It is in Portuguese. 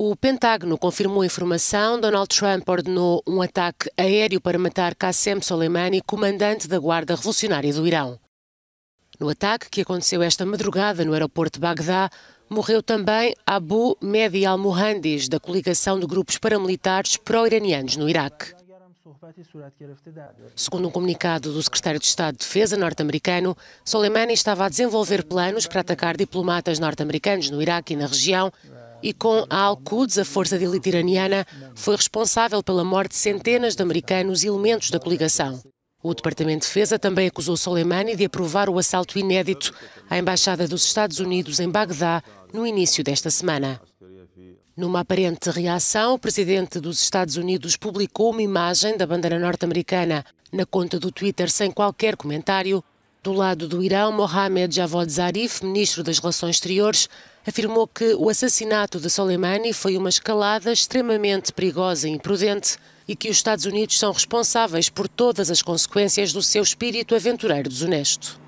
O Pentágono confirmou a informação. Donald Trump ordenou um ataque aéreo para matar Qasem Soleimani, comandante da Guarda Revolucionária do Irão. No ataque que aconteceu esta madrugada no aeroporto de Bagdá, morreu também Abu Mehdi al-Muhandis, da coligação de grupos paramilitares pró-iranianos no Iraque. Segundo um comunicado do secretário de Estado de Defesa norte-americano, Soleimani estava a desenvolver planos para atacar diplomatas norte-americanos no Iraque e na região e com a Al-Quds, a força de elite iraniana, foi responsável pela morte de centenas de americanos e elementos da coligação. O Departamento de Defesa também acusou Soleimani de aprovar o assalto inédito à Embaixada dos Estados Unidos em Bagdá no início desta semana. Numa aparente reação, o presidente dos Estados Unidos publicou uma imagem da bandeira norte-americana na conta do Twitter sem qualquer comentário do lado do Irã, Mohamed Javad Zarif, ministro das Relações Exteriores, afirmou que o assassinato de Soleimani foi uma escalada extremamente perigosa e imprudente e que os Estados Unidos são responsáveis por todas as consequências do seu espírito aventureiro desonesto.